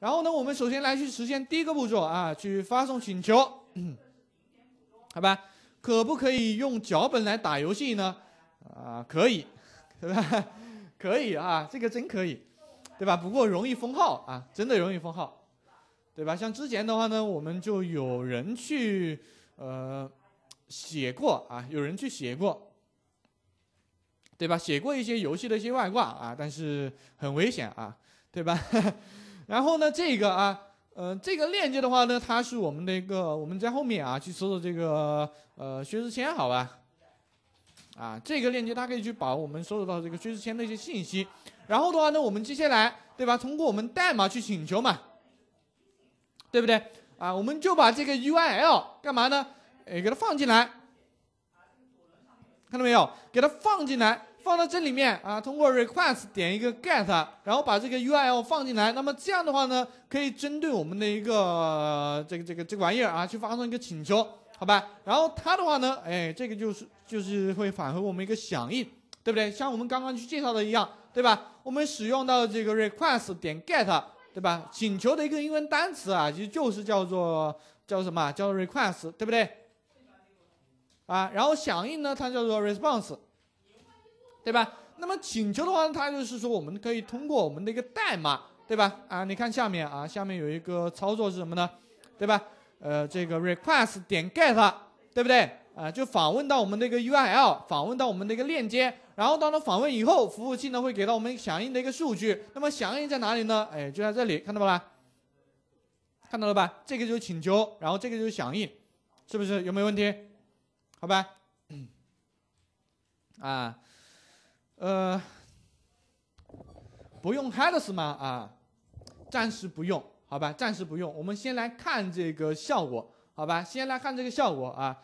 然后呢，我们首先来去实现第一个步骤啊，去发送请求，好吧？可不可以用脚本来打游戏呢？啊，可以，对吧？可以啊，这个真可以，对吧？不过容易封号啊，真的容易封号，对吧？像之前的话呢，我们就有人去呃写过啊，有人去写过，对吧？写过一些游戏的一些外挂啊，但是很危险啊，对吧？然后呢，这个啊，嗯，这个链接的话呢，它是我们的一个，我们在后面啊去搜索这个呃薛之谦，好吧？啊，这个链接它可以去把我们搜索到这个薛之谦的一些信息。然后的话呢，我们接下来对吧，通过我们代码去请求嘛，对不对？啊，我们就把这个 URL 干嘛呢？诶，给它放进来，看到没有？给它放进来。放到这里面啊，通过 request 点一个 get，然后把这个 URL 放进来。那么这样的话呢，可以针对我们的一个这个这个这个玩意儿啊，去发送一个请求，好吧？然后它的话呢，哎，这个就是就是会返回我们一个响应，对不对？像我们刚刚去介绍的一样，对吧？我们使用到这个 request 点 get，对吧？请求的一个英文单词啊，其实就是叫做叫什么？叫 request，对不对？啊，然后响应呢，它叫做 response。对吧？那么请求的话，它就是说，我们可以通过我们的一个代码，对吧？啊，你看下面啊，下面有一个操作是什么呢？对吧？呃，这个 request 点 get，对不对？啊，就访问到我们的一个 URL，访问到我们的一个链接，然后到了访问以后，服务器呢会给到我们响应的一个数据。那么响应在哪里呢？哎，就在这里，看到了吧？看到了吧？这个就是请求，然后这个就是响应，是不是？有没有问题？好吧？啊。呃，不用 headers 吗？啊，暂时不用，好吧，暂时不用。我们先来看这个效果，好吧，先来看这个效果啊。